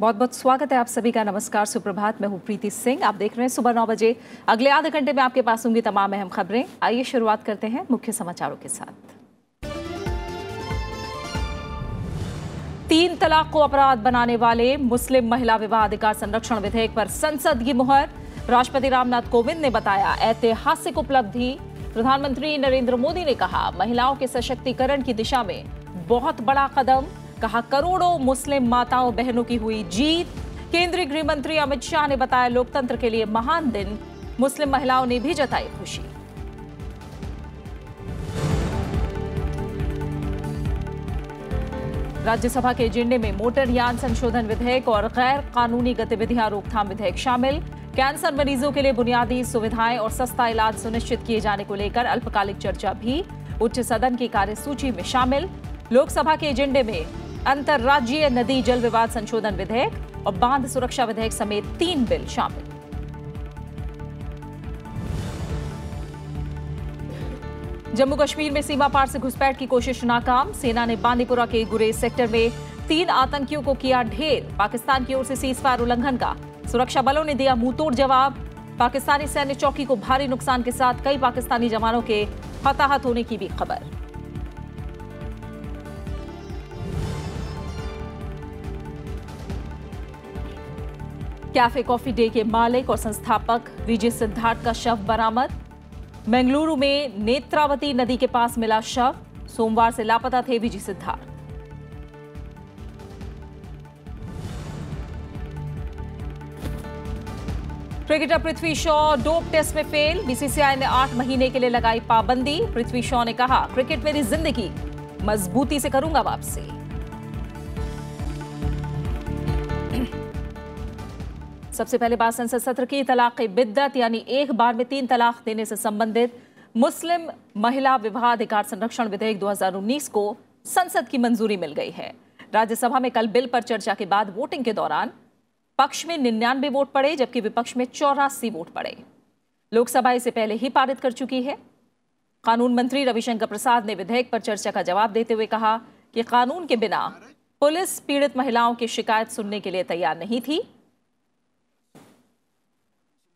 बहुत बहुत स्वागत है आप सभी का नमस्कार सुप्रभात मैं हूँ प्रीति सिंह आप देख रहे हैं सुबह नौ बजे अगले आधे घंटे में आपके पास होंगी तमाम अहम खबरें आइए शुरुआत करते हैं मुख्य समाचारों के साथ तीन तलाक को अपराध बनाने वाले मुस्लिम महिला विवाह अधिकार संरक्षण विधेयक पर संसद की मुहर राष्ट्रपति रामनाथ कोविंद ने बताया ऐतिहासिक उपलब्धि प्रधानमंत्री नरेंद्र मोदी ने कहा महिलाओं के सशक्तिकरण की दिशा में बहुत बड़ा कदम कहा करोड़ों मुस्लिम माताओं बहनों की हुई जीत केंद्रीय गृह मंत्री अमित शाह ने बताया लोकतंत्र के लिए महान दिन मुस्लिम महिलाओं ने भी जताई खुशी राज्यसभा के एजेंडे में मोटर यान संशोधन विधेयक और गैर कानूनी गतिविधियां रोकथाम विधेयक शामिल कैंसर मरीजों के लिए बुनियादी सुविधाएं और सस्ता इलाज सुनिश्चित किए जाने को लेकर अल्पकालिक चर्चा भी उच्च सदन की कार्यसूची में शामिल लोकसभा के एजेंडे में अंतर्राज्यीय नदी जल विवाद संशोधन विधेयक और बांध सुरक्षा विधेयक समेत तीन बिल शामिल जम्मू कश्मीर में सीमा पार से घुसपैठ की कोशिश नाकाम सेना ने बांदीपुरा के गुरेज सेक्टर में तीन आतंकियों को किया ढेर पाकिस्तान की ओर से सीज फायर उल्लंघन का सुरक्षा बलों ने दिया मुंहतोड़ जवाब पाकिस्तानी सैन्य चौकी को भारी नुकसान के साथ कई पाकिस्तानी जवानों के हताहत होने की भी खबर कैफे कॉफी डे के मालिक और संस्थापक विजय सिद्धार्थ का शव बरामद बेंगलुरु में नेत्रावती नदी के पास मिला शव सोमवार से लापता थे Vijay Siddhartha cricketer Prithvi Shaw dope test में फेल बीसीसीआई ने आठ महीने के लिए लगाई पाबंदी पृथ्वी शॉ ने कहा क्रिकेट मेरी जिंदगी मजबूती से करूंगा वापसी सबसे पहले बात संसद सत्र की तलाक बिद्दत यानी एक बार में तीन तलाक देने से संबंधित मुस्लिम महिला विवाह अधिकार संरक्षण विधेयक 2019 को संसद की मंजूरी मिल गई है राज्यसभा में कल बिल पर चर्चा के बाद वोटिंग के दौरान पक्ष में निन्यानवे वोट पड़े जबकि विपक्ष में चौरासी वोट पड़े लोकसभा इसे पहले ही पारित कर चुकी है कानून मंत्री रविशंकर प्रसाद ने विधेयक पर चर्चा का जवाब देते हुए कहा कि कानून के बिना पुलिस पीड़ित महिलाओं की शिकायत सुनने के लिए तैयार नहीं थी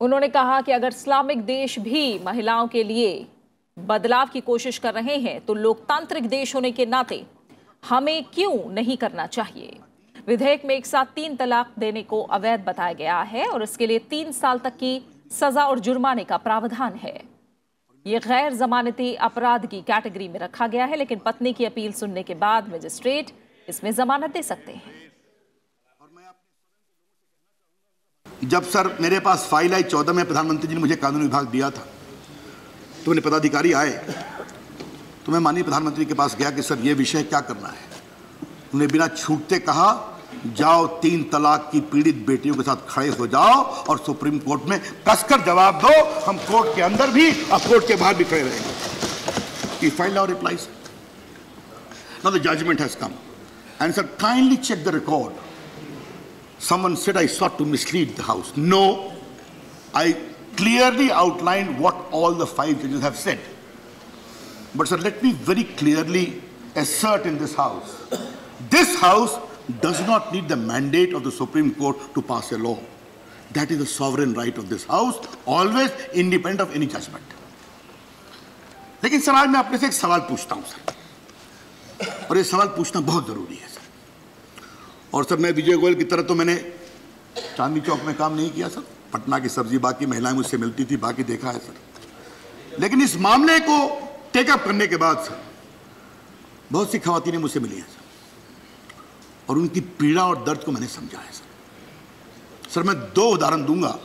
उन्होंने कहा कि अगर इस्लामिक देश भी महिलाओं के लिए बदलाव की कोशिश कर रहे हैं तो लोकतांत्रिक देश होने के नाते हमें क्यों नहीं करना चाहिए विधेयक में एक साथ तीन तलाक देने को अवैध बताया गया है और इसके लिए तीन साल तक की सजा और जुर्माने का प्रावधान है ये गैर जमानती अपराध की कैटेगरी में रखा गया है लेकिन पत्नी की अपील सुनने के बाद मजिस्ट्रेट इसमें जमानत दे सकते हैं जब सर मेरे पास फाइल आई चौदह में प्रधानमंत्री जी ने मुझे कानून विभाग दिया था तो मेरे पदाधिकारी आए तो मैं माननीय प्रधानमंत्री के पास गया कि सर ये विषय क्या करना है उन्होंने बिना छूटते कहा जाओ तीन तलाक की पीड़ित बेटियों के साथ खड़े हो जाओ और सुप्रीम कोर्ट में कसकर जवाब दो हम कोर्ट के अंदर भी और कोर्ट के बाहर भी खड़े रहेंगे file now replies the judgment has come and sir kindly check the record Someone said I sought to mislead the House. No, I clearly outlined what all the five judges have said. But sir, let me very clearly assert in this House. This House does not need the mandate of the Supreme Court to pass a law. That is the sovereign right of this House, always independent of any judgment. लेकिन sir मैं अपने से एक सवाल पूछता हूं sir और ये सवाल पूछना बहुत जरूरी है और सर मैं विजय गोयल की तरह तो मैंने चांदनी चौक में काम नहीं किया सर पटना की सब्जी बाकी महिलाएं मुझसे मिलती थी बाकी देखा है सर लेकिन इस मामले को टेकअप करने के बाद सर बहुत सी खातें मुझसे मिली हैं सर और उनकी पीड़ा और दर्द को मैंने समझा है सर सर मैं दो उदाहरण दूंगा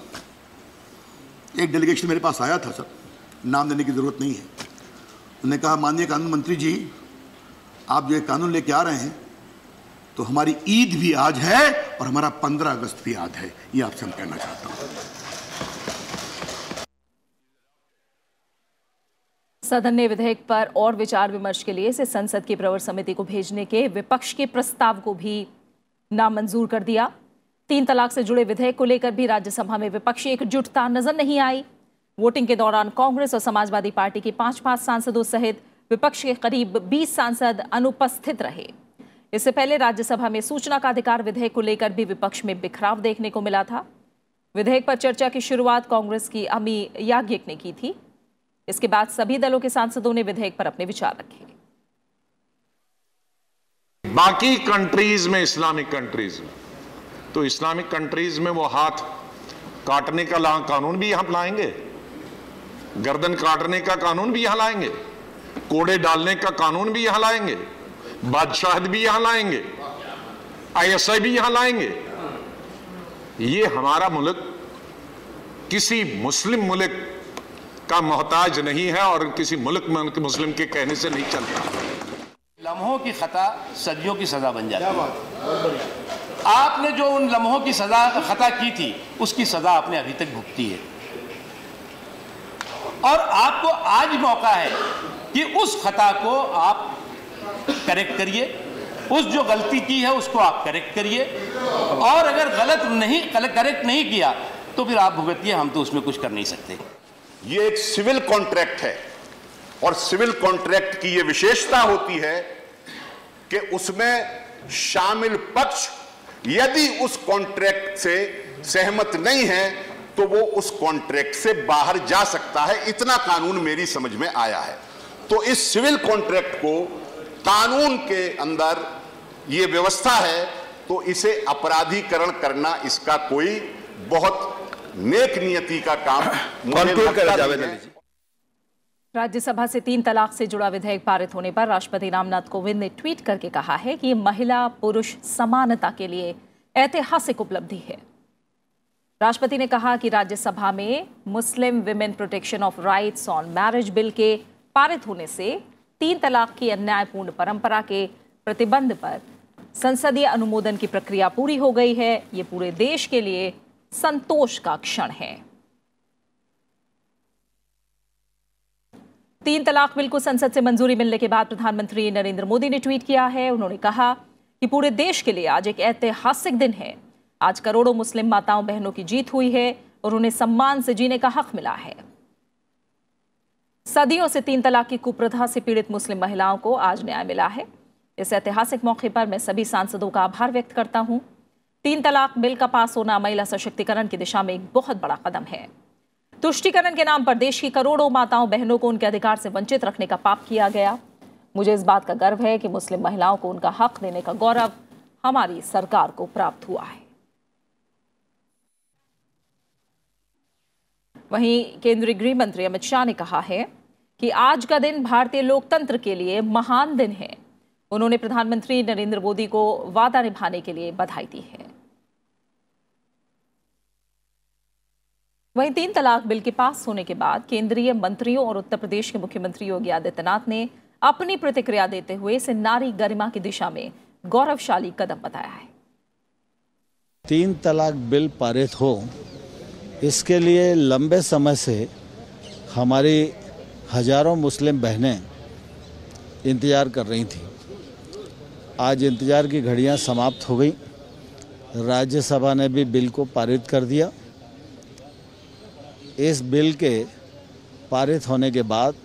एक डेलीगेशन मेरे पास आया था सर नाम देने की ज़रूरत नहीं है उन्होंने कहा माननीय कानून मंत्री जी आप जो कानून लेके आ रहे हैं तो हमारी ईद भी आज है और हमारा पंद्रह अगस्त भी आज है ये आपसे हम कहना चाहता हूँ सदन ने विधेयक पर और विचार विमर्श के लिए इसे संसद की प्रवर समिति को भेजने के विपक्ष के प्रस्ताव को भी नामंजूर कर दिया तीन तलाक से जुड़े विधेयक को लेकर भी राज्यसभा में विपक्षी एकजुटता नजर नहीं आई वोटिंग के दौरान कांग्रेस और समाजवादी पार्टी के पांच पांच सांसदों सहित विपक्ष के करीब 20 सांसद अनुपस्थित रहे इससे पहले राज्यसभा में सूचना का अधिकार विधेयक को लेकर भी विपक्ष में बिखराव देखने को मिला था विधेयक पर चर्चा की शुरुआत कांग्रेस की अमी याज्ञिक ने की थी इसके बाद सभी दलों के सांसदों ने विधेयक पर अपने विचार रखे बाकी कंट्रीज में इस्लामिक कंट्रीज में तो इस्लामिक कंट्रीज में वो हाथ काटने का कानून भी यहां लाएंगे गर्दन काटने का कानून भी यहां लाएंगे कोड़े डालने का कानून भी यहां लाएंगे बादशाह भी यहां लाएंगे आई भी यहां लाएंगे ये हमारा मुल्क किसी मुस्लिम मुल्क का मोहताज नहीं है और किसी मुल्क में उनके मुस्लिम के कहने से नहीं चलता लम्हों की खता सदियों की सजा बन जाती है आपने जो उन लम्हों की सजा खता की थी उसकी सजा आपने अभी तक भुगती है और आपको आज मौका है कि उस खता को आप करेक्ट करिए उस जो गलती की है उसको आप करेक्ट करिए और अगर गलत नहीं करेक्ट नहीं किया तो फिर आप भुगतिए हम तो उसमें कुछ कर नहीं सकते ये एक सिविल कॉन्ट्रैक्ट है और सिविल कॉन्ट्रैक्ट की ये विशेषता होती है कि उसमें शामिल पक्ष यदि उस कॉन्ट्रैक्ट से सहमत नहीं है तो वो उस कॉन्ट्रैक्ट से बाहर जा सकता है इतना कानून मेरी समझ में आया है तो इस सिविल कॉन्ट्रैक्ट को कानून के अंदर ये व्यवस्था है तो इसे अपराधीकरण करना इसका कोई बहुत नेक नियति का काम राज्यसभा से तीन तलाक से जुड़ा विधेयक पारित होने पर राष्ट्रपति रामनाथ कोविंद ने ट्वीट करके कहा है कि महिला पुरुष समानता के लिए ऐतिहासिक उपलब्धि है राष्ट्रपति ने कहा कि राज्यसभा में Muslim women protection of rights on marriage bill के पारित होने से तीन तलाक की अन्यायपूर्ण परंपरा के प्रतिबंध पर संसदीय अनुमोदन की प्रक्रिया पूरी हो गई है ये पूरे देश के लिए संतोष का क्षण है तीन तलाक बिल को संसद से मंजूरी मिलने के बाद प्रधानमंत्री नरेंद्र मोदी ने ट्वीट किया है उन्होंने कहा कि पूरे देश के लिए आज एक ऐतिहासिक दिन है आज करोड़ों मुस्लिम माताओं बहनों की जीत हुई है और उन्हें सम्मान से जीने का हक मिला है सदियों से तीन तलाक की कुप्रथा से पीड़ित मुस्लिम महिलाओं को आज न्याय मिला है इस ऐतिहासिक मौके पर मैं सभी सांसदों का आभार व्यक्त करता हूं। तीन तलाक बिल का पास होना महिला सशक्तिकरण की दिशा में एक बहुत बड़ा कदम है तुष्टिकरण के नाम पर देश की करोड़ों माताओं बहनों को उनके अधिकार से वंचित रखने का पाप किया गया मुझे इस बात का गर्व है कि मुस्लिम महिलाओं को उनका हक देने का गौरव हमारी सरकार को प्राप्त हुआ है वहीं केंद्रीय गृह मंत्री अमित शाह ने कहा है कि आज का दिन भारतीय लोकतंत्र के लिए महान दिन है उन्होंने प्रधानमंत्री नरेंद्र मोदी को वादा निभाने के लिए बधाई दी है वहीं तीन तलाक बिल के पास होने के बाद केंद्रीय मंत्रियों और उत्तर प्रदेश के मुख्यमंत्री योगी आदित्यनाथ ने अपनी प्रतिक्रिया देते हुए इसे नारी गरिमा की दिशा में गौरवशाली कदम बताया है तीन तलाक बिल पारित हो इसके लिए लंबे समय से हमारी हज़ारों मुस्लिम बहनें इंतज़ार कर रही थी आज इंतज़ार की घड़ियां समाप्त हो गई राज्यसभा ने भी बिल को पारित कर दिया इस बिल के पारित होने के बाद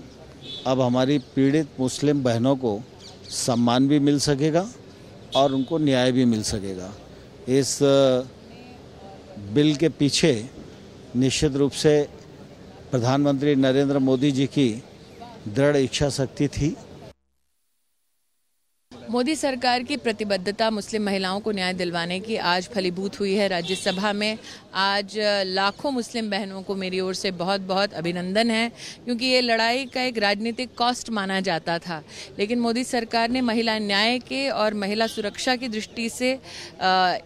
अब हमारी पीड़ित मुस्लिम बहनों को सम्मान भी मिल सकेगा और उनको न्याय भी मिल सकेगा इस बिल के पीछे निश्चित रूप से प्रधानमंत्री नरेंद्र मोदी जी की दृढ़ इच्छा शक्ति थी मोदी सरकार की प्रतिबद्धता मुस्लिम महिलाओं को न्याय दिलवाने की आज फलीभूत हुई है राज्यसभा में आज लाखों मुस्लिम बहनों को मेरी ओर से बहुत बहुत अभिनंदन है क्योंकि ये लड़ाई का एक राजनीतिक कॉस्ट माना जाता था लेकिन मोदी सरकार ने महिला न्याय के और महिला सुरक्षा की दृष्टि से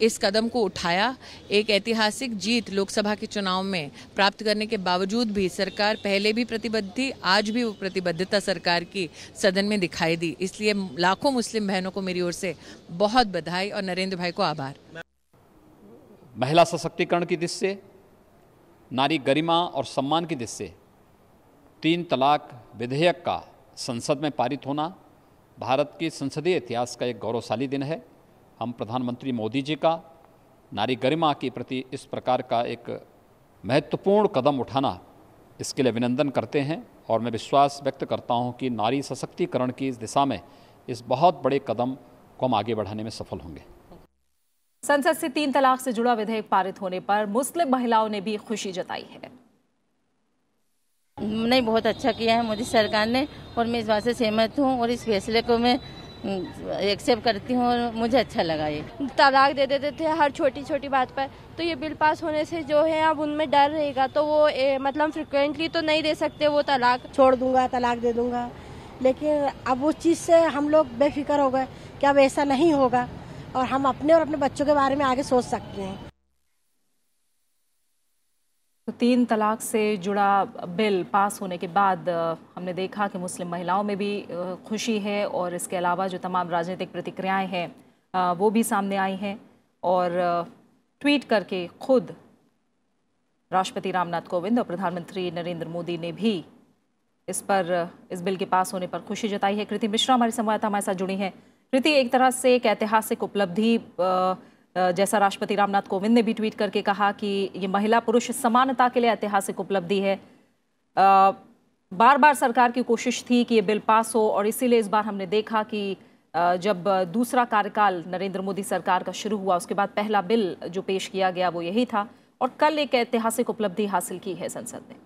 इस कदम को उठाया एक ऐतिहासिक जीत लोकसभा के चुनाव में प्राप्त करने के बावजूद भी सरकार पहले भी प्रतिबद्ध थी आज भी वो प्रतिबद्धता सरकार की सदन में दिखाई दी इसलिए लाखों मुस्लिम बहनों को मेरी ओर से बहुत बधाई और नरेंद्र भाई को आभार महिला सशक्तिकरण की दिश से नारी गरिमा और सम्मान की दिश से तीन तलाक विधेयक का संसद में पारित होना भारत के संसदीय इतिहास का एक गौरवशाली दिन है हम प्रधानमंत्री मोदी जी का नारी गरिमा के प्रति इस प्रकार का एक महत्वपूर्ण कदम उठाना इसके लिए अभिनंदन करते हैं और मैं विश्वास व्यक्त करता हूं कि नारी सशक्तिकरण की इस दिशा में इस बहुत बड़े कदम को हम आगे बढ़ाने में सफल होंगे संसद से तीन तलाक से जुड़ा विधेयक पारित होने पर मुस्लिम महिलाओं ने भी खुशी जताई है नहीं बहुत अच्छा किया है मोदी सरकार ने और मैं इस बात से सहमत हूँ और इस फैसले को मैं एक्सेप्ट हम्म, करती हूँ और मुझे अच्छा लगा ये तलाक दे देते थे हर छोटी छोटी बात पर तो ये बिल पास होने से जो है अब उनमें डर रहेगा तो वो ए, मतलब फ्रिक्वेंटली तो नहीं दे सकते वो तलाक छोड़ दूंगा तलाक दे दूंगा लेकिन अब उस चीज़ से हम लोग बेफिक्र हो गए कि अब ऐसा नहीं होगा और हम अपने और अपने बच्चों के बारे में आगे सोच सकते हैं तो तीन तलाक से जुड़ा बिल पास होने के बाद हमने देखा कि मुस्लिम महिलाओं में भी खुशी है और इसके अलावा जो तमाम राजनीतिक प्रतिक्रियाएं हैं वो भी सामने आई हैं और ट्वीट करके खुद राष्ट्रपति रामनाथ कोविंद और प्रधानमंत्री नरेंद्र मोदी ने भी इस पर इस बिल के पास होने पर खुशी जताई है कृति मिश्रा हमारी संवाददाता हमारे साथ जुड़ी हैं कृति एक तरह से एक ऐतिहासिक उपलब्धि जैसा राष्ट्रपति रामनाथ कोविंद ने भी ट्वीट करके कहा कि ये महिला पुरुष समानता के लिए ऐतिहासिक उपलब्धि है बार बार सरकार की कोशिश थी कि ये बिल पास हो और इसीलिए इस बार हमने देखा कि जब दूसरा कार्यकाल नरेंद्र मोदी सरकार का शुरू हुआ उसके बाद पहला बिल जो पेश किया गया वो यही था और कल एक ऐतिहासिक उपलब्धि हासिल की है संसद ने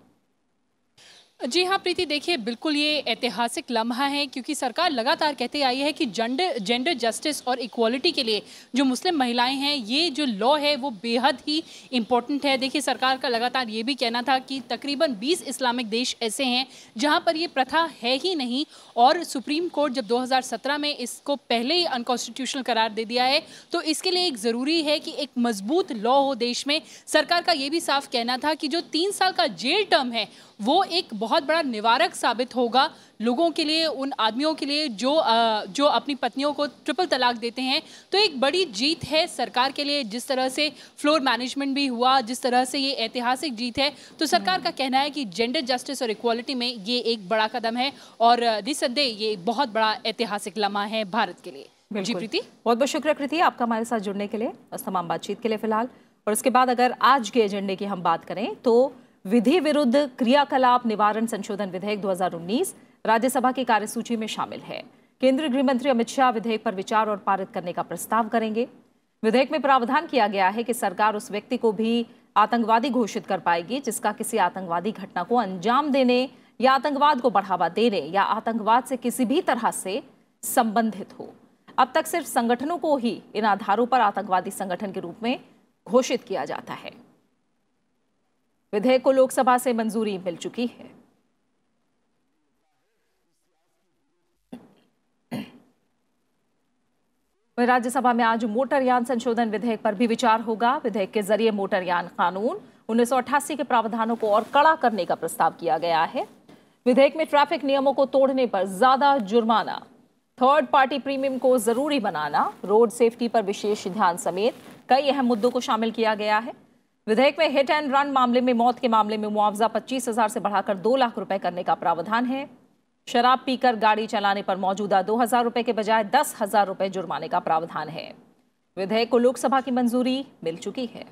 जी हाँ प्रीति देखिए बिल्कुल ये ऐतिहासिक लम्हा है क्योंकि सरकार लगातार कहते आई है कि जेंडर जेंडर जस्टिस और इक्वालिटी के लिए जो मुस्लिम महिलाएं हैं ये जो लॉ है वो बेहद ही इम्पोर्टेंट है देखिए सरकार का लगातार ये भी कहना था कि तकरीबन 20 इस्लामिक देश ऐसे हैं जहां पर ये प्रथा है ही नहीं और सुप्रीम कोर्ट जब दो में इसको पहले ही अनकॉन्स्टिट्यूशनल करार दे दिया है तो इसके लिए एक ज़रूरी है कि एक मजबूत लॉ हो देश में सरकार का ये भी साफ कहना था कि जो तीन साल का जेल टर्म है वो एक बहुत बड़ा निवारक साबित होगा लोगों के लिए उन आदमियों के लिए जो जो अपनी पत्नियों को ट्रिपल तलाक देते हैं तो एक बड़ी जीत है सरकार के लिए जिस तरह से फ्लोर मैनेजमेंट भी हुआ जिस तरह से ये ऐतिहासिक जीत है तो सरकार का कहना है कि जेंडर जस्टिस और इक्वालिटी में ये एक बड़ा कदम है और निसंदेह ये बहुत बड़ा ऐतिहासिक लम्हा है भारत के लिए जी प्रीति बहुत बहुत शुक्रिया कृति आपका हमारे साथ जुड़ने के लिए तमाम बातचीत के लिए फिलहाल और उसके बाद अगर आज के एजेंडे की हम बात करें तो विधि विरुद्ध क्रियाकलाप निवारण संशोधन विधेयक 2019 राज्यसभा की कार्यसूची में शामिल है केंद्रीय गृह मंत्री अमित शाह विधेयक पर विचार और पारित करने का प्रस्ताव करेंगे विधेयक में प्रावधान किया गया है कि सरकार उस व्यक्ति को भी आतंकवादी घोषित कर पाएगी जिसका किसी आतंकवादी घटना को अंजाम देने या आतंकवाद को बढ़ावा देने या आतंकवाद से किसी भी तरह से संबंधित हो अब तक सिर्फ संगठनों को ही इन आधारों पर आतंकवादी संगठन के रूप में घोषित किया जाता है विधेयक को लोकसभा से मंजूरी मिल चुकी है राज्यसभा में आज मोटरयान संशोधन विधेयक पर भी विचार होगा विधेयक के जरिए मोटरयान कानून उन्नीस के प्रावधानों को और कड़ा करने का प्रस्ताव किया गया है विधेयक में ट्रैफिक नियमों को तोड़ने पर ज्यादा जुर्माना थर्ड पार्टी प्रीमियम को जरूरी बनाना रोड सेफ्टी पर विशेष ध्यान समेत कई अहम मुद्दों को शामिल किया गया है विधेयक में हिट एंड रन मामले में मौत के मामले में मुआवजा पच्चीस हजार से बढ़ाकर दो लाख रुपए करने का प्रावधान है शराब पीकर गाड़ी चलाने पर मौजूदा दो हजार रुपए के बजाय दस हजार रुपए जुर्माने का प्रावधान है विधेयक को लोकसभा की मंजूरी मिल चुकी है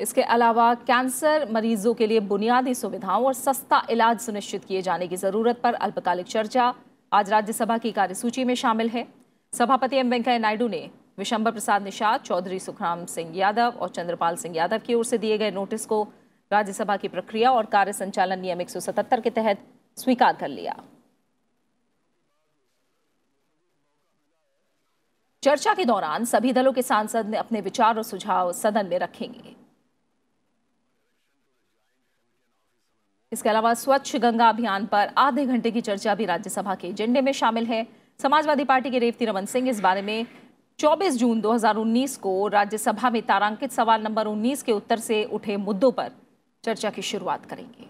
इसके अलावा कैंसर मरीजों के लिए बुनियादी सुविधाओं और सस्ता इलाज सुनिश्चित किए जाने की जरूरत पर अल्पकालिक चर्चा आज राज्यसभा की कार्यसूची में शामिल है सभापति एम वेंकैया नायडू ने विशंबर प्रसाद निषाद चौधरी सुखराम सिंह यादव और चंद्रपाल सिंह यादव की ओर से दिए गए नोटिस को राज्यसभा की प्रक्रिया और कार्य संचालन नियम एक के तहत स्वीकार कर लिया चर्चा के दौरान सभी दलों के सांसद ने अपने विचार और सुझाव सदन में रखेंगे इसके अलावा स्वच्छ गंगा अभियान पर आधे घंटे की चर्चा भी राज्यसभा के एजेंडे में शामिल है समाजवादी पार्टी के रेवती रमन सिंह इस बारे में 24 जून 2019 को राज्यसभा में तारांकित सवाल नंबर 19 के उत्तर से उठे मुद्दों पर चर्चा की शुरुआत करेंगे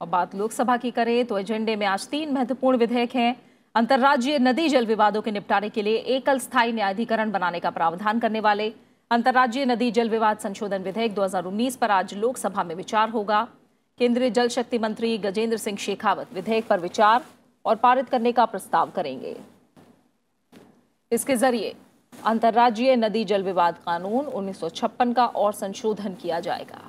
और बात लोकसभा की करें तो एजेंडे में आज तीन महत्वपूर्ण विधेयक हैं अंतर्राज्यीय नदी जल विवादों के निपटारे के लिए एकल स्थायी न्यायाधिकरण बनाने का प्रावधान करने वाले अंतर्राज्यीय नदी जल विवाद संशोधन विधेयक 2019 पर आज लोकसभा में विचार होगा केंद्रीय जल शक्ति मंत्री गजेंद्र सिंह शेखावत विधेयक पर विचार और पारित करने का प्रस्ताव करेंगे इसके जरिए अंतर्राज्यीय नदी जल विवाद कानून 1956 का और संशोधन किया जाएगा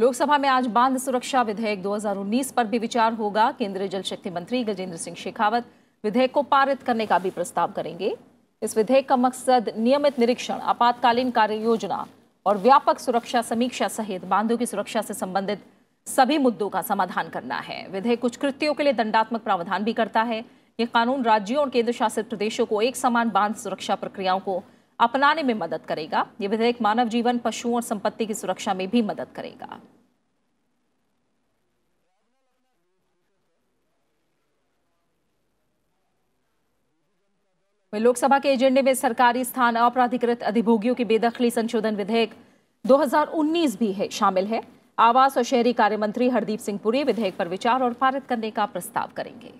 लोकसभा में आज बांध सुरक्षा विधेयक 2019 पर भी विचार होगा केंद्रीय जल शक्ति मंत्री गजेंद्र सिंह शेखावत विधेयक को पारित करने का भी प्रस्ताव करेंगे इस विधेयक का मकसद नियमित निरीक्षण आपातकालीन कार्य योजना और व्यापक सुरक्षा समीक्षा सहित बांधों की सुरक्षा से संबंधित सभी मुद्दों का समाधान करना है विधेयक कुछ कृत्यों के लिए दंडात्मक प्रावधान भी करता है ये कानून राज्यों और केंद्र शासित प्रदेशों को एक समान बांध सुरक्षा प्रक्रियाओं को अपनाने में मदद करेगा ये विधेयक मानव जीवन पशुओं और संपत्ति की सुरक्षा में भी मदद करेगा लोकसभा के एजेंडे में सरकारी स्थान अप्राधिकृत अधिभोगियों की बेदखली संशोधन विधेयक 2019 भी है शामिल है आवास और शहरी कार्य मंत्री हरदीप सिंह पुरी विधेयक पर विचार और पारित करने का प्रस्ताव करेंगे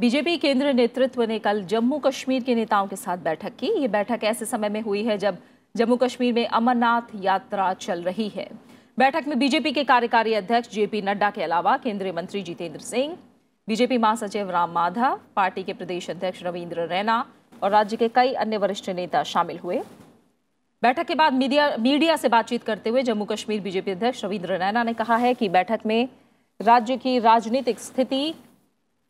बीजेपी केंद्रीय नेतृत्व ने कल जम्मू कश्मीर के नेताओं के साथ बैठक की ये बैठक ऐसे समय में हुई है जब जम्मू कश्मीर में अमरनाथ यात्रा चल रही है बैठक में बीजेपी के कार्यकारी अध्यक्ष जेपी नड्डा के अलावा केंद्रीय मंत्री जितेंद्र सिंह बीजेपी महासचिव राम माधव पार्टी के प्रदेश अध्यक्ष रविंद्र रैना और राज्य के कई अन्य वरिष्ठ नेता शामिल हुए बैठक के बाद मीडिया मीडिया से बातचीत करते हुए जम्मू कश्मीर बीजेपी अध्यक्ष रविंद्र नैना ने कहा है कि बैठक में राज्य की राजनीतिक स्थिति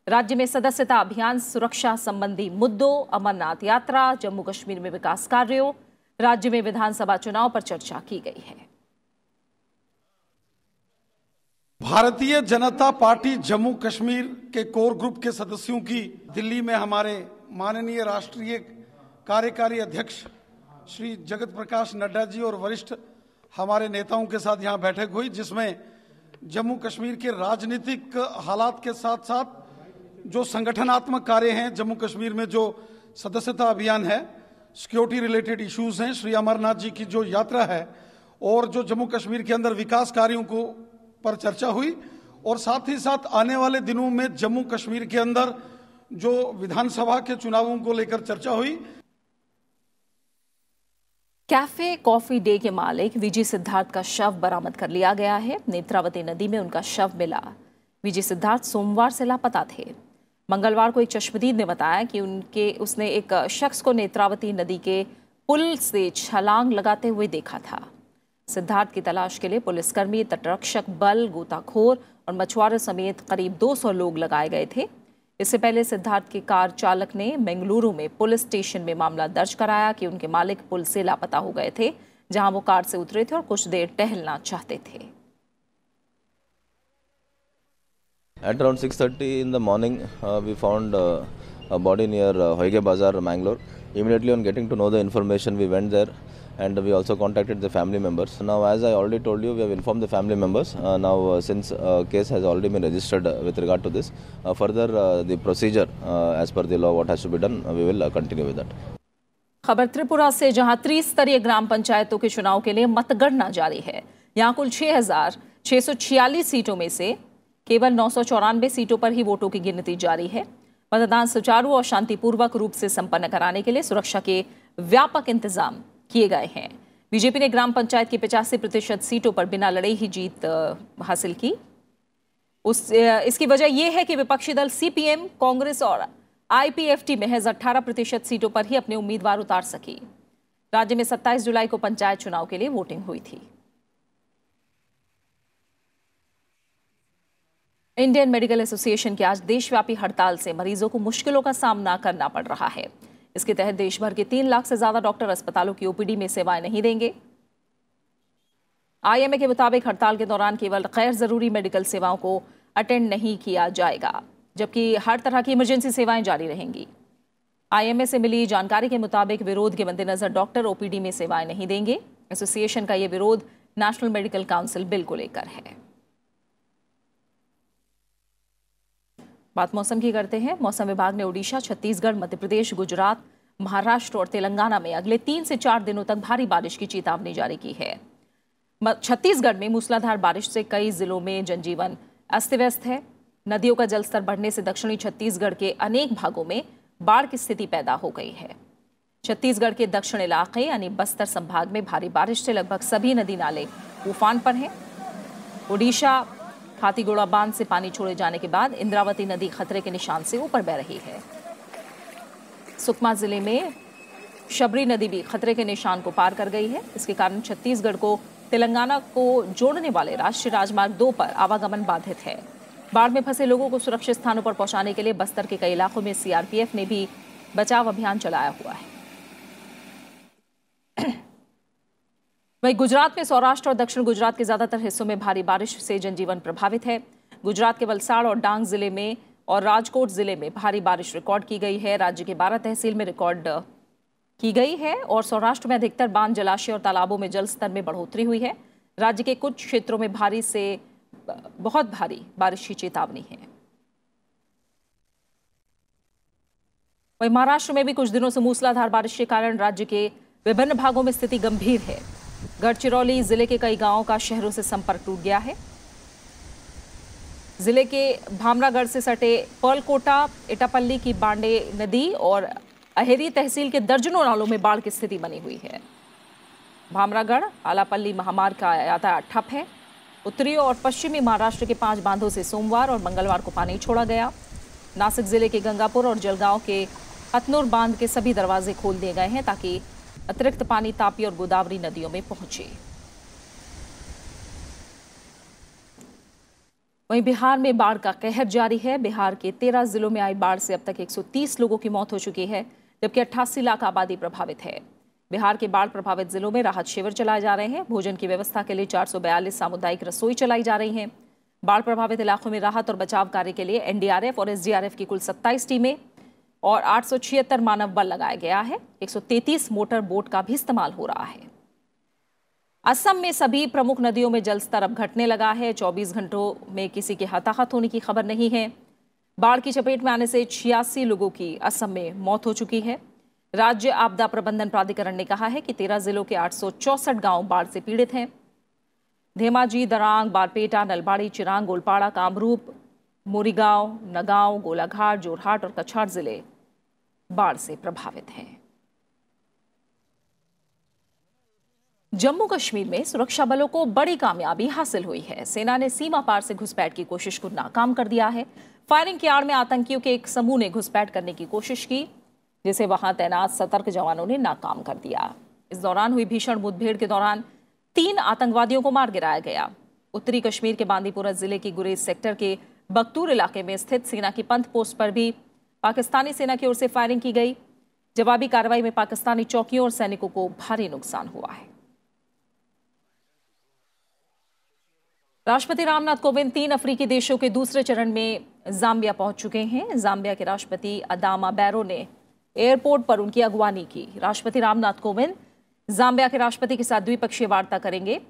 राज्य में सदस्यता अभियान सुरक्षा संबंधी मुद्दों अमरनाथ यात्रा जम्मू कश्मीर में विकास कार्यों राज्य में विधानसभा चुनाव पर चर्चा की गई है भारतीय जनता पार्टी जम्मू कश्मीर के कोर ग्रुप के सदस्यों की दिल्ली में हमारे माननीय राष्ट्रीय कार्यकारी अध्यक्ष श्री जगत प्रकाश नड्डा जी और वरिष्ठ हमारे नेताओं के साथ यहाँ बैठक हुई जिसमें जम्मू कश्मीर के राजनीतिक हालात के साथ साथ जो संगठनात्मक कार्य हैं जम्मू कश्मीर में जो सदस्यता अभियान है सिक्योरिटी रिलेटेड इश्यूज हैं श्री अमरनाथ जी की जो यात्रा है और जो जम्मू कश्मीर के अंदर विकास कार्यों को पर चर्चा हुई और साथ ही साथ आने वाले दिनों में जम्मू कश्मीर के अंदर जो विधानसभा के चुनावों को लेकर चर्चा हुई कैफे कॉफी डे के मालिक विजय सिद्धार्थ का शव बरामद कर लिया गया है नेत्रावती नदी में उनका शव मिला विजय सिद्धार्थ सोमवार से लापता थे मंगलवार को एक चश्मदीद ने बताया कि उनके उसने एक शख्स को नेत्रावती नदी के पुल से छलांग लगाते हुए देखा था सिद्धार्थ की तलाश के लिए पुलिसकर्मी तटरक्षक बल गोताखोर और मछुआरे समेत करीब 200 लोग लगाए गए थे इससे पहले सिद्धार्थ के कार चालक ने बेंगलुरु में पुलिस स्टेशन में मामला दर्ज कराया कि उनके मालिक पुल से लापता हो गए थे जहां वो कार से उतरे थे और कुछ देर टहलना चाहते थे body near Hoige Bazaar Mangalore immediately on getting to know the information we went there and we also contacted the family members. Now, as I already told you, we have informed the family members. Uh, now, uh, since uh, case has already been registered uh, with regard to this, uh, further uh, the procedure uh, as per the law what has to be done, uh, we will uh, continue with that. खबर त्रिपुरा से जहां त्रिस्तरीय ग्राम पंचायतों के चुनाव के लिए मतगणना जारी है यहां कुल 6,646 सीटों में से केवल नौ सीटों पर ही वोटों की गिनती जारी है मतदान सुचारू और शांतिपूर्वक रूप से संपन्न कराने के लिए सुरक्षा के व्यापक इंतजाम किए गए हैं बीजेपी ने ग्राम पंचायत की पचासी प्रतिशत सीटों पर बिना लड़े ही जीत हासिल की उस इसकी वजह यह है कि विपक्षी दल सीपीएम कांग्रेस और आईपीएफटी महज 18 प्रतिशत सीटों पर ही अपने उम्मीदवार उतार सकी राज्य में 27 जुलाई को पंचायत चुनाव के लिए वोटिंग हुई थी इंडियन मेडिकल एसोसिएशन की आज देशव्यापी हड़ताल से मरीजों को मुश्किलों का सामना करना पड़ रहा है इसके तहत देश भर के तीन लाख से ज्यादा डॉक्टर अस्पतालों की ओपीडी में सेवाएं नहीं देंगे आईएमए के मुताबिक हड़ताल के दौरान केवल गैर जरूरी मेडिकल सेवाओं को अटेंड नहीं किया जाएगा जबकि हर तरह की इमरजेंसी सेवाएं जारी रहेंगी आईएमए से मिली जानकारी के मुताबिक विरोध के मद्देनजर डॉक्टर ओपीडी में सेवाएं नहीं देंगे एसोसिएशन का यह विरोध नेशनल मेडिकल काउंसिल बिल को लेकर है बात मौसम की करते हैं मौसम विभाग ने ओडिशा छत्तीसगढ़ मध्य प्रदेश गुजरात महाराष्ट्र और तेलंगाना में अगले तीन से चार दिनों तक भारी बारिश की चेतावनी जारी की है छत्तीसगढ़ में मूसलाधार बारिश से कई जिलों में जनजीवन अस्त व्यस्त है नदियों का जलस्तर बढ़ने से दक्षिणी छत्तीसगढ़ के अनेक भागों में बाढ़ की स्थिति पैदा हो गई है छत्तीसगढ़ के दक्षिण इलाके यानी बस्तर संभाग में भारी बारिश से लगभग सभी नदी नाले उफान पर हैं ओडिशा हाथीगोड़ा बांध से पानी छोड़े जाने के बाद इंद्रावती नदी खतरे के निशान से ऊपर बह रही है सुकमा जिले में शबरी नदी भी खतरे के निशान को पार कर गई है इसके कारण छत्तीसगढ़ को तेलंगाना को जोड़ने वाले राष्ट्रीय राजमार्ग दो पर आवागमन बाधित है बाढ़ में फंसे लोगों को सुरक्षित स्थानों पर पहुंचाने के लिए बस्तर के कई इलाकों में सीआरपीएफ ने भी बचाव अभियान चलाया हुआ है वहीं गुजरात में सौराष्ट्र और दक्षिण गुजरात के ज्यादातर हिस्सों में भारी बारिश से जनजीवन प्रभावित है गुजरात के वलसाड़ और डांग जिले में और राजकोट जिले में भारी बारिश रिकॉर्ड की गई है राज्य के बारह तहसील में रिकॉर्ड की गई है और सौराष्ट्र में अधिकतर बांध जलाशय और तालाबों में जल स्तर में बढ़ोतरी हुई है राज्य के कुछ क्षेत्रों में भारी से बहुत भारी बारिश की चेतावनी है वहीं महाराष्ट्र में भी कुछ दिनों से मूसलाधार बारिश के कारण राज्य के विभिन्न भागों में स्थिति गंभीर है गढ़चिरौली जिले के कई गांवों का शहरों से संपर्क टूट गया है जिले के भामरागढ़ से सटे पर्लकोटा इटापल्ली की बांडे नदी और अहेरी तहसील के दर्जनों नालों में बाढ़ की स्थिति बनी हुई है भामरागढ़ आलापल्ली महामार्ग का यातायात ठप है उत्तरी और पश्चिमी महाराष्ट्र के पांच बांधों से सोमवार और मंगलवार को पानी छोड़ा गया नासिक जिले के गंगापुर और जलगांव के अतनूर बांध के सभी दरवाजे खोल दिए गए हैं ताकि अतिरिक्त पानी तापी और गोदावरी नदियों में पहुंचे वहीं बिहार में बाढ़ का कहर जारी है बिहार के तेरह जिलों में आई बाढ़ से अब तक 130 लोगों की मौत हो चुकी है जबकि अट्ठासी लाख आबादी प्रभावित है बिहार के बाढ़ प्रभावित जिलों में राहत शिविर चलाए जा रहे हैं भोजन की व्यवस्था के लिए चार सामुदायिक रसोई चलाई जा रही हैं बाढ़ प्रभावित इलाकों में राहत और बचाव कार्य के लिए एनडीआरएफ और एसडीआरएफ की कुल 27 टीमें और आठ मानव बल लगाया गया है 133 मोटर बोट का भी इस्तेमाल हो रहा है असम में सभी प्रमुख नदियों में जलस्तर अब घटने लगा है 24 घंटों में किसी के हताहत होने की खबर नहीं है बाढ़ की चपेट में आने से छियासी लोगों की असम में मौत हो चुकी है राज्य आपदा प्रबंधन प्राधिकरण ने कहा है कि तेरह जिलों के आठ गांव बाढ़ से पीड़ित हैं धेमाजी दरांग बारपेटा नलबाड़ी चिरांग गोलपाड़ा कामरूप मोरीगांव नगांव गोलाघाट जोरहाट और कछाड़ जिले बाढ़ से प्रभावित हैं जम्मू कश्मीर में सुरक्षा बलों को बड़ी कामयाबी हासिल हुई है सेना ने सीमा पार से घुसपैठ की कोशिश को नाकाम कर दिया है फायरिंग की आड़ में आतंकियों के एक समूह ने घुसपैठ करने की कोशिश की जिसे वहां तैनात सतर्क जवानों ने नाकाम कर दिया इस दौरान हुई भीषण मुठभेड़ के दौरान तीन आतंकवादियों को मार गिराया गया उत्तरी कश्मीर के बांदीपुरा जिले के गुरेज सेक्टर के बख्तूर इलाके में स्थित सेना की पंथ पोस्ट पर भी पाकिस्तानी सेना की ओर से फायरिंग की गई जवाबी कार्रवाई में पाकिस्तानी चौकियों और सैनिकों को भारी नुकसान हुआ है राष्ट्रपति रामनाथ कोविंद तीन अफ्रीकी देशों के दूसरे चरण में जाम्बिया पहुंच चुके हैं जाम्बिया के राष्ट्रपति अदामा बैरो ने एयरपोर्ट पर उनकी अगवानी की राष्ट्रपति रामनाथ कोविंद जाम्बिया के राष्ट्रपति के साथ द्विपक्षीय वार्ता करेंगे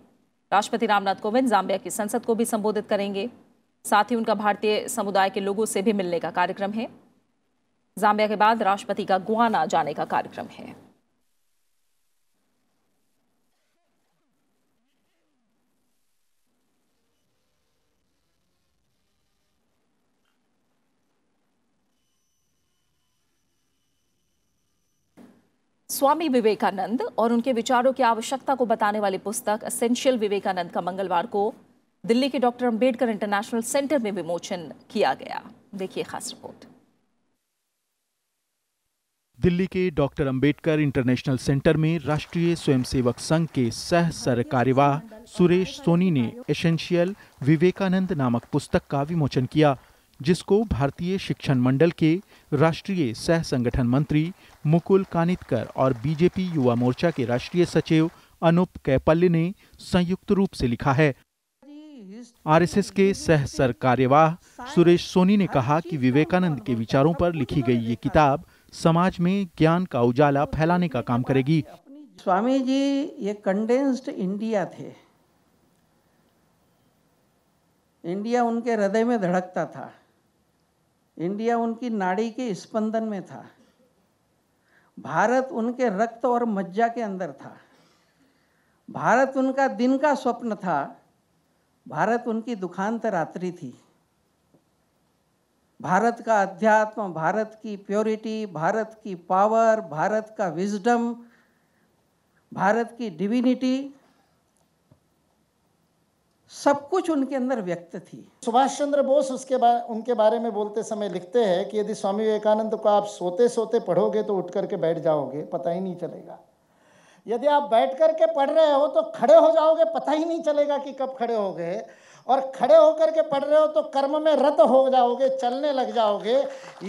राष्ट्रपति रामनाथ कोविंद जाम्बिया की संसद को भी संबोधित करेंगे साथ ही उनका भारतीय समुदाय के लोगों से भी मिलने का कार्यक्रम है जाम्बिया के बाद राष्ट्रपति का गुआना जाने का कार्यक्रम है स्वामी विवेकानंद और उनके विचारों की आवश्यकता को बताने वाली पुस्तक असेंशियल विवेकानंद का मंगलवार को दिल्ली के डॉक्टर अंबेडकर इंटरनेशनल सेंटर में विमोचन किया गया देखिए खास रिपोर्ट दिल्ली के डॉक्टर अंबेडकर इंटरनेशनल सेंटर में राष्ट्रीय स्वयंसेवक संघ के सह सर कार्यवाह सुरेश सोनी ने एसेंशियल विवेकानंद नामक पुस्तक का विमोचन किया जिसको भारतीय शिक्षण मंडल के राष्ट्रीय सह संगठन मंत्री मुकुल कानितकर और बीजेपी युवा मोर्चा के राष्ट्रीय सचिव अनुप कैपल्य ने संयुक्त रूप से लिखा है आरएसएस के सह सरकार्यवाह सुरेश सोनी ने कहा कि विवेकानंद के विचारों पर लिखी गई ये किताब समाज में ज्ञान का उजाला फैलाने का काम करेगी स्वामी जी ये कंडेंस्ड इंडिया थे इंडिया उनके हृदय में धड़कता था इंडिया उनकी नाड़ी के स्पंदन में था भारत उनके रक्त और मज्जा के अंदर था भारत उनका दिन का स्वप्न था भारत उनकी दुखांत रात्रि थी भारत का अध्यात्म भारत की प्योरिटी भारत की पावर भारत का विजडम भारत की डिविनिटी सब कुछ उनके अंदर व्यक्त थी सुभाष चंद्र बोस उसके बारे उनके बारे में बोलते समय लिखते हैं कि यदि स्वामी विवेकानंद को आप सोते सोते पढ़ोगे तो उठ करके बैठ जाओगे पता ही नहीं चलेगा यदि आप बैठ कर के पढ़ रहे हो तो खड़े हो जाओगे पता ही नहीं चलेगा कि कब खड़े हो गए और खड़े होकर के पढ़ रहे हो तो कर्म में रत हो जाओगे चलने लग जाओगे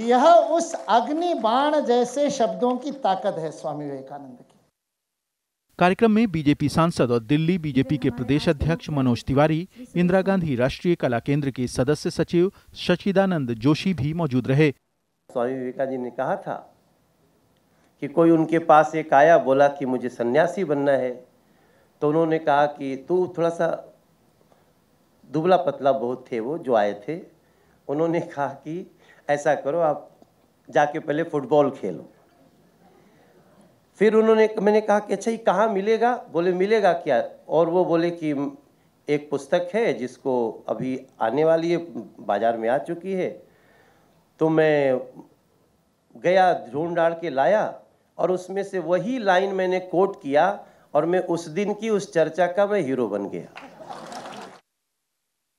यह उस अग्नि बाण जैसे शब्दों की ताकत है स्वामी विवेकानंद की कार्यक्रम में बीजेपी सांसद और दिल्ली बीजेपी के प्रदेश अध्यक्ष मनोज तिवारी इंदिरा गांधी राष्ट्रीय कला केंद्र के सदस्य सचिव सचिदानंद जोशी भी मौजूद रहे स्वामी विवेकानंद जी ने कहा था कि कोई उनके पास एक आया बोला कि मुझे सन्यासी बनना है तो उन्होंने कहा कि तू थोड़ा सा दुबला पतला बहुत थे वो जो आए थे उन्होंने कहा कि ऐसा करो आप जाके पहले फुटबॉल खेलो फिर उन्होंने मैंने कहा कि अच्छा ये कहाँ मिलेगा बोले मिलेगा क्या और वो बोले कि एक पुस्तक है जिसको अभी आने वाली है बाज़ार में आ चुकी है तो मैं गया ढूंढ डाल के लाया और उसमें से वही लाइन मैंने कोट किया और मैं उस दिन की उस चर्चा का मैं हीरो बन गया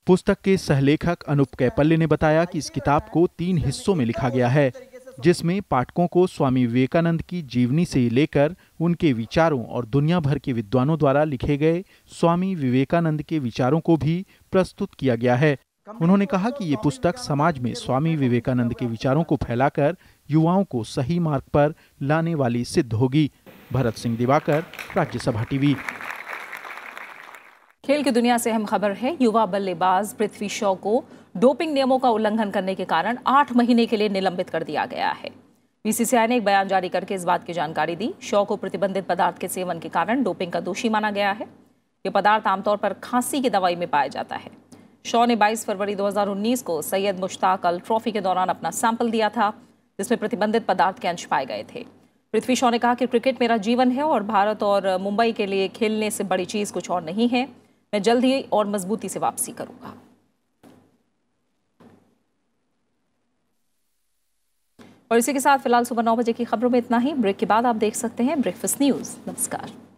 पुस्तक के सहलेखक अनुप कैपल्य ने बताया कि इस किताब को तीन हिस्सों में लिखा गया है जिसमें पाठकों को स्वामी विवेकानंद की जीवनी से लेकर उनके विचारों और दुनिया भर के विद्वानों द्वारा लिखे गए स्वामी विवेकानंद के विचारों को भी प्रस्तुत किया गया है उन्होंने कहा कि तो ये पुस्तक समाज में स्वामी विवेकानंद के विचारों को फैलाकर युवाओं को सही मार्ग पर लाने वाली सिद्ध होगी भरत सिंह दिवाकर राज्यसभा टीवी खेल की दुनिया से अहम खबर है युवा बल्लेबाज पृथ्वी शॉ को डोपिंग नियमों का उल्लंघन करने के कारण आठ महीने के लिए निलंबित कर दिया गया है बीसीसीआई ने एक बयान जारी करके इस बात की जानकारी दी शॉ को प्रतिबंधित पदार्थ के सेवन के कारण डोपिंग का दोषी माना गया है ये पदार्थ आमतौर पर खांसी की दवाई में पाया जाता है शॉ ने 22 फरवरी 2019 को सैयद मुश्ताक अल ट्रॉफी के दौरान अपना सैंपल दिया था जिसमें प्रतिबंधित पदार्थ के अंश पाए गए थे पृथ्वी शॉ ने कहा कि क्रिकेट मेरा जीवन है और भारत और मुंबई के लिए खेलने से बड़ी चीज़ कुछ और नहीं है मैं जल्द ही और मजबूती से वापसी करूंगा और इसी के साथ फिलहाल सुबह नौ बजे की खबरों में इतना ही ब्रेक के बाद आप देख सकते हैं ब्रेकफास्ट न्यूज़ नमस्कार